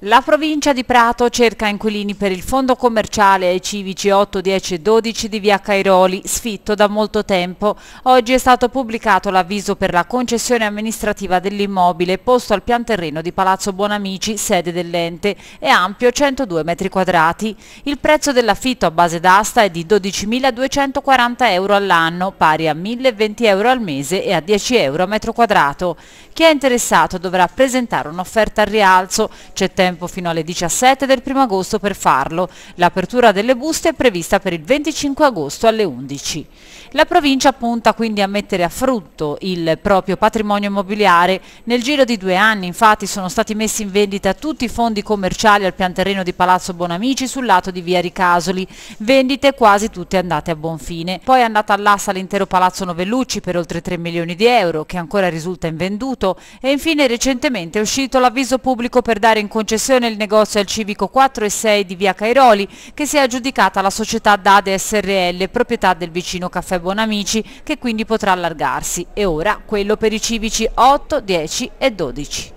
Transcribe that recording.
La provincia di Prato cerca inquilini per il fondo commerciale ai civici 8, 10 e 12 di via Cairoli, sfitto da molto tempo. Oggi è stato pubblicato l'avviso per la concessione amministrativa dell'immobile posto al pian terreno di Palazzo Buonamici, sede dell'ente, e ampio 102 metri quadrati. Il prezzo dell'affitto a base d'asta è di 12.240 euro all'anno, pari a 1.020 euro al mese e a 10 euro a metro quadrato. Chi è interessato dovrà presentare un'offerta al rialzo. C'è tempo tempo fino alle 17 del 1 agosto per farlo. L'apertura delle buste è prevista per il 25 agosto alle 11. La provincia punta quindi a mettere a frutto il proprio patrimonio immobiliare. Nel giro di due anni infatti sono stati messi in vendita tutti i fondi commerciali al pian terreno di Palazzo Bonamici sul lato di Via Ricasoli, vendite quasi tutte andate a buon fine. Poi è andata all'assa l'intero Palazzo Novellucci per oltre 3 milioni di euro che ancora risulta invenduto e infine recentemente è uscito l'avviso pubblico per dare in concessione concessione il negozio al civico 4 e 6 di via Cairoli che si è aggiudicata alla società Dade SRL, proprietà del vicino Caffè Buonamici che quindi potrà allargarsi. E ora quello per i civici 8, 10 e 12.